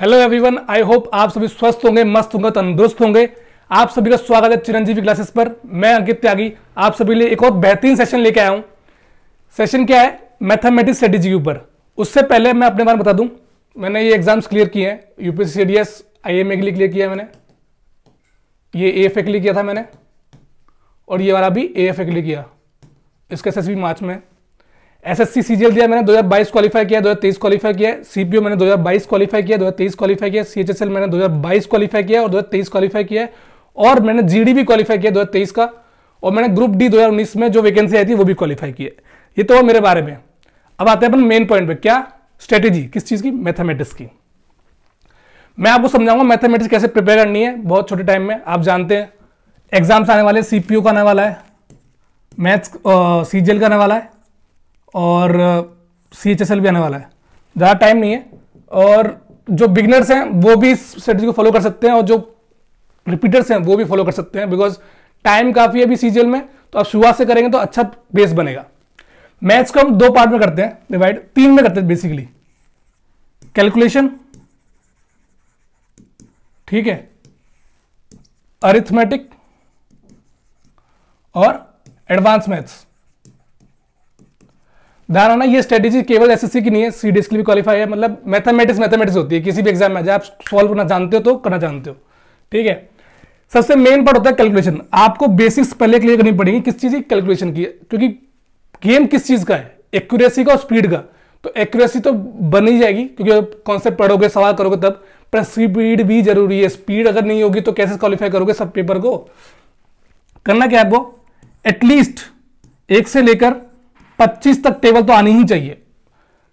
hello everyone I hope आप सभी स्वस्थ होंगे मस्त होंगे तंदुरुस्त होंगे आप सभी का स्वागत है चिरंजीवी क्लासेस पर मैं अंकित त्यागी आप सभी लिए एक और बेहतरीन सेशन लेके आया हूँ सेशन क्या है मैथमेटिक्स स्ट्रेटेजी के ऊपर उससे पहले मैं अपने बारे बता दूँ मैंने ये एग्जाम्स क्लियर किए हैं UPSC C D S I M A के लिए क्लियर किया है मैंने ये ए एफ ए के लिए किया था मैंने और ये वाला भी ए एफ ए के लिए किया इसका सेस भी मार्च में एसएससी सीजीएल दिया मैंने 2022 क्वालीफाई किया 2023 क्वालीफाई किया सीपीओ मैंने 2022 क्वालीफाई किया 2023 क्वालीफाई किया सीएचएसएल मैंने 2022 क्वालीफाई किया और 2023 क्वालीफाई किया और मैंने जीडी भी क्वालीफाई किया 2023 का और मैंने ग्रुप डी 2019 में जो वैकेंसी आई थी वो भी क्वालीफाई की है ये तो मेरे बारे में अब आते हैं अपन मेन पॉइंट पर क्या स्ट्रेटेजी किस चीज़ की मैथमेटिक्स की मैं आपको समझाऊंगा मैथमेटिक्स कैसे प्रिपेयर करनी है बहुत छोटे टाइम में आप जानते हैं एग्जाम्स आने वाले सीपीयू का आने वाला है मैथ्स सीजीएल का आने वाला है और सी एच एस एल भी आने वाला है ज़्यादा टाइम नहीं है और जो बिगनर्स हैं वो भी इस स्ट्रेटजी को फॉलो कर सकते हैं और जो रिपीटर्स हैं वो भी फॉलो कर सकते हैं बिकॉज टाइम काफ़ी है अभी सीजीएल में तो आप शुरुआत से करेंगे तो अच्छा बेस बनेगा मैथ्स को हम दो पार्ट में करते हैं डिवाइड तीन में करते हैं बेसिकली कैलकुलेशन ठीक है अरिथमेटिक और एडवांस मैथ्स ध्यान होना ये स्ट्रेटेजी केवल एसएससी की नहीं है सीडीएस के लिए क्वालिफाई है मतलब मैथमेटिक्स मैथमेटिक्स होती है किसी भी एग्जाम में आप सॉल्व करना जानते हो तो करना जानते हो ठीक है सबसे मेन पार्ट होता है कैलकुलेशन आपको बेसिक्स पहले क्लियर करनी पड़ेगी किस चीज़ की कैलकुलेशन की क्योंकि गेम किस चीज़ का है एक्यूरेसी का और स्पीड का तो एक्यूरेसी तो बन ही जाएगी क्योंकि कॉन्सेप्ट पढ़ोगे सवाल करोगे तब पर स्पीड भी जरूरी है स्पीड अगर नहीं होगी तो कैसे क्वालिफाई करोगे सब पेपर को करना क्या है आपको एटलीस्ट एक से लेकर पच्चीस तक टेबल तो आनी ही चाहिए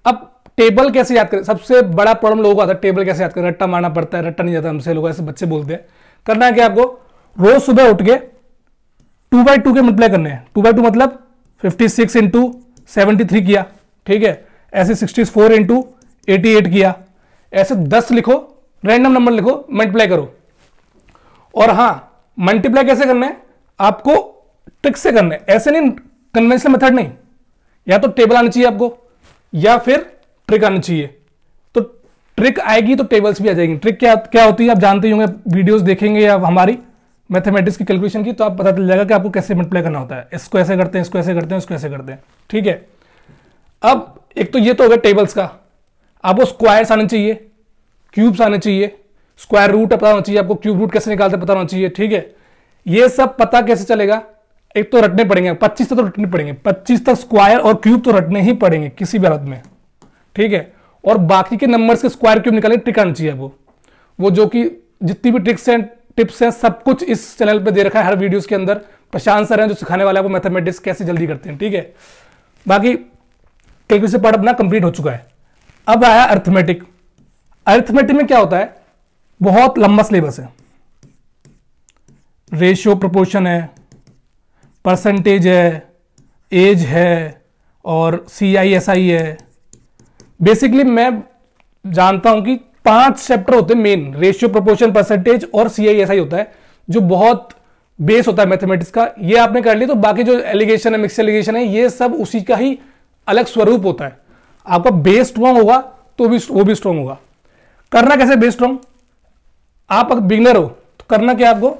अब टेबल कैसे याद करें सबसे बड़ा प्रॉब्लम लोगों का था टेबल कैसे याद करें रट्टा मारना पड़ता है रट्टा नहीं जाता हमसे लोग ऐसे बच्चे बोलते हैं करना है क्या आपको रोज सुबह उठ के टू बाई टू के मल्टीप्लाई करने हैं टू बाई टू मतलब fifty six into seventy three किया ठीक है ऐसे sixty four into eighty eight किया ऐसे दस लिखो रैंडम नंबर लिखो मल्टीप्लाई करो और हाँ मल्टीप्लाई कैसे करना है आपको ट्रिक से करना है ऐसे नहीं कन्वेंशनल मेथड नहीं या तो टेबल आनी चाहिए आपको या फिर ट्रिक आनी चाहिए तो ट्रिक आएगी तो टेबल्स भी आ जाएंगी ट्रिक क्या क्या होती है आप जानते ही होंगे वीडियोस देखेंगे या हमारी मैथमेटिक्स की कैलकुलेशन की तो आप पता चल जाएगा कि आपको कैसे मल्टीप्लाई करना होता है इसको ऐसे करते हैं इसको ऐसे करते हैं इसको ऐसे करते हैं ठीक है अब एक तो ये तो हो गया टेबल्स का आपको स्क्वायर्स आने चाहिए क्यूब्स आने चाहिए स्क्वायर रूट पता होना चाहिए आपको क्यूब रूट कैसे निकालते पता होना चाहिए ठीक है ये सब पता कैसे चलेगा एक तो रटने पड़ेंगे पच्चीस तक तो रटने पड़ेंगे पच्चीस तक स्क्वायर और क्यूब तो रटने ही पड़ेंगे किसी भी हालत में ठीक है और बाकी के नंबर्स के स्क्वायर क्यूब निकालने ट्रिक आनी चाहिए वो वो जो कि जितनी भी ट्रिक्स हैं टिप्स हैं सब कुछ इस चैनल पर दे रखा है हर वीडियोज के अंदर प्रशांत सर हैं जो सिखाने वाला है वो मैथमेटिक्स कैसे जल्दी करते हैं ठीक है बाकी कैलकुलेशन पार्ट अपना कंप्लीट हो चुका है अब आया अर्थमेटिक अर्थमेटिक में क्या होता है बहुत लंबा सिलेबस है रेशियो प्रोपोर्शन है परसेंटेज है एज है और सी आई एस आई है बेसिकली मैं जानता हूं कि पांच चैप्टर होते हैं मेन रेशियो प्रोपोर्शन परसेंटेज और सी आई एस आई होता है जो बहुत बेस होता है मैथमेटिक्स का ये आपने कर लिया तो बाकी जो एलिगेशन है मिक्स एलिगेशन है ये सब उसी का ही अलग स्वरूप होता है आपका बेस स्ट्रांग होगा तो भी वो भी स्ट्रांग होगा करना कैसे बेस स्ट्रांग आप अगर बिगनर हो तो करना क्या आपको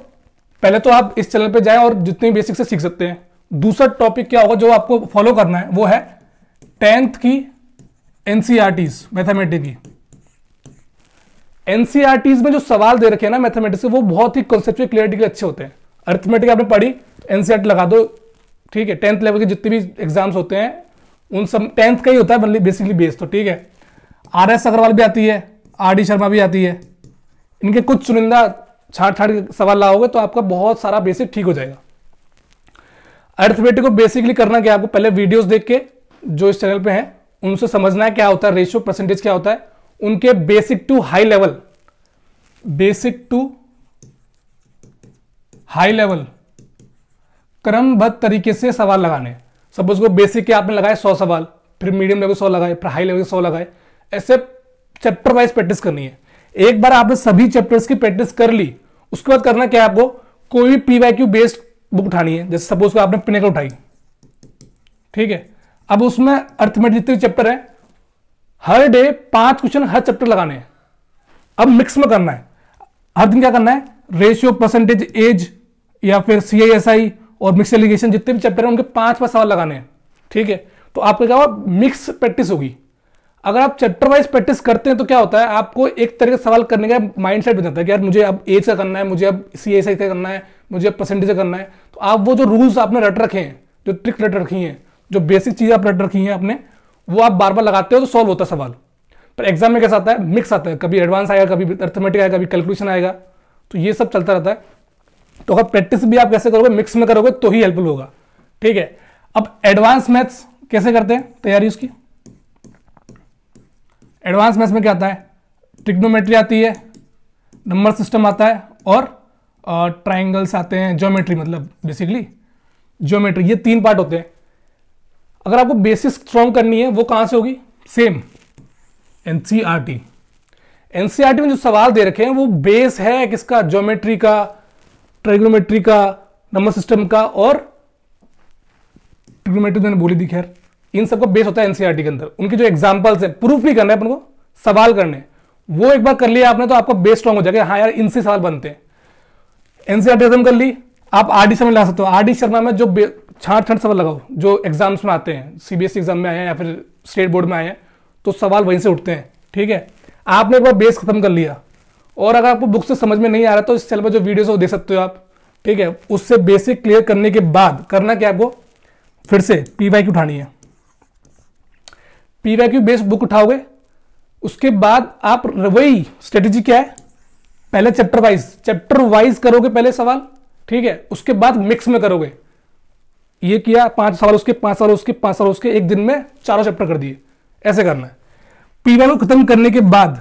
पहले तो आप इस चैनल पे जाएं और जितने बेसिक से सीख सकते हैं दूसरा टॉपिक क्या होगा जो आपको फॉलो करना है वो है टेंथ की एनसीआरटीज मैथमेटिक e की एनसीआरटीज e में जो सवाल दे रखे हैं ना मैथमेटिक्स के वो बहुत ही कॉन्सेप्ट क्लियरिटी के अच्छे होते हैं अर्थमेटिक आपने पढ़ी एनसीआरटी e लगा दो ठीक है टेंथ लेवल के जितने भी एग्जाम्स होते हैं उन सब टेंथ का ही होता है बेसिकली मतलब बेस तो ठीक है आर एस अग्रवाल भी आती है आर डी शर्मा भी आती है इनके कुछ चुनिंदा छाट छाट के सवाल लाओगे तो आपका बहुत सारा बेसिक ठीक हो जाएगा अर्थमेटिक को बेसिकली करना क्या आपको पहले वीडियोस देख के जो इस चैनल पे हैं उनसे समझना है क्या होता है रेशियो परसेंटेज क्या होता है उनके basic to high level basic to high level क्रमबद्ध तरीके से सवाल लगाने सपोज को बेसिक के आपने लगाए सौ सवाल फिर मीडियम लेवल सौ लगाए फिर हाई लेवल सौ लगाए ऐसे चैप्टर वाइज प्रैक्टिस करनी है एक बार आपने सभी चैप्टर्स की प्रैक्टिस कर ली उसके बाद करना क्या है आपको कोई भी पी वाई बेस्ड बुक उठानी है जैसे सपोज को आपने पिनेकल उठाई ठीक है अब उसमें अर्थमेटिक जितने चैप्टर हैं हर डे पांच क्वेश्चन हर चैप्टर लगाने हैं अब मिक्स में करना है हर दिन क्या करना है रेशियो परसेंटेज एज या फिर सी और मिक्स एलिगेशन जितने भी चैप्टर हैं उनके पांच पांच सवाल लगाने हैं ठीक है तो आपका क्या हुआ मिक्स प्रैक्टिस होगी अगर आप चैप्टर वाइज प्रैक्टिस करते हैं तो क्या होता है आपको एक तरह का सवाल करने का माइंड सेट बनाता है कि यार मुझे अब ए से करना है मुझे अब सी ए से करना है मुझे अब परसेंटेज से करना है तो आप वो जो रूल्स आपने रट रखे हैं जो ट्रिक रट रखी हैं जो बेसिक चीज़ें आप रट रखी हैं आपने वो आप बार बार लगाते हो तो सॉल्व होता है सवाल पर एग्जाम में कैसा आता है मिक्स आता है कभी एडवांस आएगा कभी अर्थमेटिक आएगा कभी कैलकुलेशन आएगा तो ये सब चलता रहता है तो अगर प्रैक्टिस भी आप कैसे करोगे मिक्स में करोगे तो ही हेल्पफुल होगा ठीक है अब एडवांस मैथ्स कैसे करते हैं तैयारी उसकी एडवांस मैथ्स में क्या आता है ट्रिग्नोमेट्री आती है नंबर सिस्टम आता है और ट्राइंगल्स आते हैं ज्योमेट्री मतलब बेसिकली ज्योमेट्री ये तीन पार्ट होते हैं अगर आपको बेसिस स्ट्रॉन्ग करनी है वो कहाँ से होगी same N C R T में जो सवाल दे रखे हैं वो बेस है किसका ज्योमेट्री का ट्रिग्नोमेट्री का नंबर सिस्टम का और ट्रिग्नोमेट्री तो मैंने बोली थी खैर इन सबको बेस होता है एनसीआरटी e के अंदर उनके जो एग्जाम्पल्स है प्रूफ भी करना है अपन को सवाल करने वो एक बार कर लिया आपने तो आपको बेस स्ट्रॉन्ग हो जाएगा हाँ यार इनसे सवाल बनते हैं एनसीआरटी खत्म e कर ली आप आर डी शर्मा ला सकते हो आर डी शर्मा में जो छाट छाट सवाल लगाओ जो एग्जाम्स में आते हैं सीबीएसई एग्जाम e में आए हैं या फिर स्टेट बोर्ड में आए हैं तो सवाल वहीं से उठते हैं ठीक है आपने एक बार बेस खत्म कर लिया और अगर आपको बुक से समझ में नहीं आ रहा तो इस चैनल पर जो वीडियोस वो दे सकते हो आप ठीक है उससे बेसिक क्लियर करने के बाद करना क्या आपको फिर से पी वाई की उठानी है पीवाक्यू बेस्ड बुक उठाओगे उसके बाद आप वही स्ट्रेटेजी क्या है पहले चैप्टर वाइज चैप्टर वाइज करोगे पहले सवाल ठीक है उसके बाद मिक्स में करोगे ये किया पांच सवाल उसके पांच सवाल उसके पांच सवाल उसके एक दिन में चारों चैप्टर कर दिए ऐसे करना है वाई को खत्म करने के बाद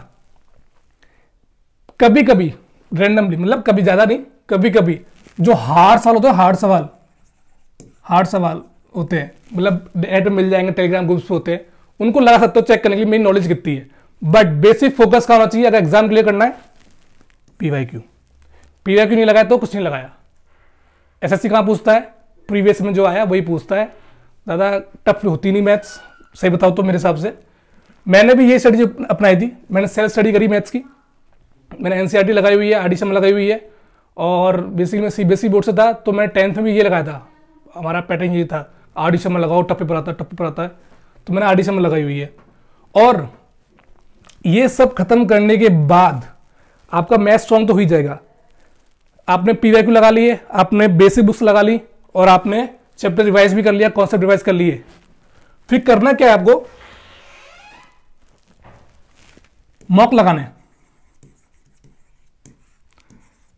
कभी कभी रेंडमली मतलब कभी ज्यादा नहीं कभी कभी जो हार्ड सवाल होते हैं हार्ड सवाल हार्ड सवाल होते हैं मतलब एड मिल जाएंगे टेलीग्राम ग्रुप्स होते हैं उनको लगा सकते हो चेक करने के लिए मेरी नॉलेज कितनी है बट बेसिक फोकस का होना चाहिए अगर एग्जाम क्लियर करना है P Y Q P Y Q नहीं लगाया तो कुछ नहीं लगाया एस एस सी कहाँ पूछता है प्रीवियस में जो आया वही पूछता है दादा टफ होती नहीं मैथ्स सही बताओ तो मेरे हिसाब से मैंने भी ये स्टडी अपनाई थी मैंने सेल्फ स्टडी करी मैथ्स की मैंने एन e लगाई हुई है आडिशम लगाई हुई है और बेसिकली मैं C B S E board से था तो मैं टेंथ में भी ये लगाया था हमारा पैटर्न ये था में लगाओ टफ पेपर आता है टफ पेपर आता है तो मैंने आर में लगाई हुई है और ये सब खत्म करने के बाद आपका मैथ स्ट्रॉन्ग तो हो ही जाएगा आपने पी वाई लगा लिए आपने बेसिक बुक्स लगा ली और आपने चैप्टर रिवाइज भी कर लिया कॉन्सेप्ट रिवाइज कर लिए फिर करना क्या है आपको मॉक लगाने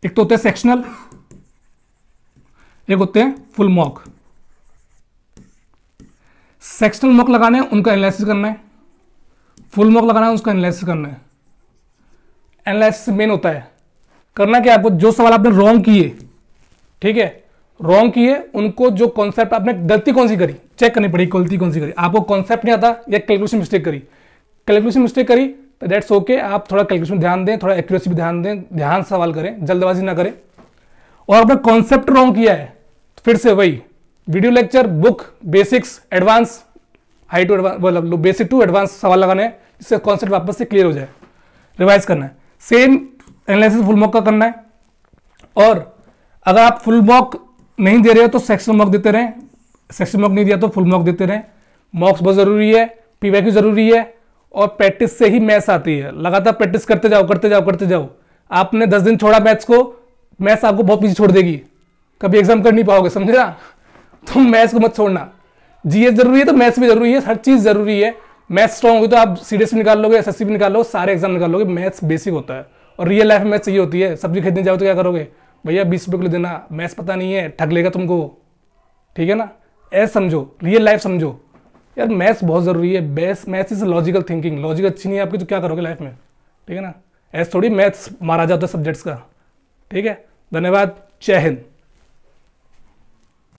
एक तो होते हैं सेक्शनल एक होते हैं फुल मॉक सेक्शनल मॉक लगाने हैं उनका एनालिसिस करना है फुल मॉक लगाना है उसका एनालिसिस करना है एनालिसिस मेन होता है करना क्या आपको जो सवाल आपने रॉन्ग किए ठीक है रॉन्ग किए उनको जो कॉन्सेप्ट आपने गलती कौन सी करी चेक करनी पड़ी गलती कौन सी करी आपको कॉन्सेप्ट नहीं आता या कैलकुलेशन मिस्टेक करी कैलकुलेशन मिस्टेक करी तो दैट्स ओके आप थोड़ा कैलकुलेशन ध्यान दें थोड़ा एक्यूरेसी भी ध्यान दें ध्यान सवाल करें जल्दबाजी ना करें और आपने कॉन्सेप्ट रॉन्ग किया है तो फिर से वही video lecture book basics advance high to advance basic to advance सवाल लगाने हैं जिससे कॉन्सेप्ट वापस से क्लियर हो जाए रिवाइज करना है सेम एनालिसिस फुल मॉक का करना है और अगर आप फुल मॉक नहीं दे रहे हो तो सेक्शन मॉक देते रहें सेक्शन मॉक नहीं दिया तो फुल मॉक देते रहें मॉक्स बहुत ज़रूरी है पी वैक्यू ज़रूरी है और प्रैक्टिस से ही मैथ्स आती है लगातार प्रैक्टिस करते जाओ करते जाओ करते जाओ आपने दस दिन छोड़ा मैथ्स को मैथ्स आपको बहुत पीछे छोड़ देगी कभी एग्जाम कर नहीं पाओगे समझे ना तुम तो मैथ्स को मत छोड़ना जीएस जरूरी है तो मैथ्स भी जरूरी है हर चीज़ जरूरी है मैथ्स स्ट्रॉन्ग होगी तो आप सीडीएस भी निकाल लोगे एस भी निकाल लोगे सारे एग्जाम निकाल लोगे मैथ्स बेसिक होता है और रियल लाइफ में मैथ्स ये होती है सब्जी खरीदने जाओ तो क्या करोगे भैया बीस रुपये किलो देना मैथ्स पता नहीं है ठग लेगा तुमको ठीक है ना ऐसा समझो रियल लाइफ समझो यार मैथ्स बहुत ज़रूरी है best maths is logical thinking logic अच्छी नहीं है आपकी तो क्या करोगे लाइफ में ठीक है ना ऐसा थोड़ी मैथ्स मारा जाता है सब्जेक्ट्स का ठीक है धन्यवाद जय हिंद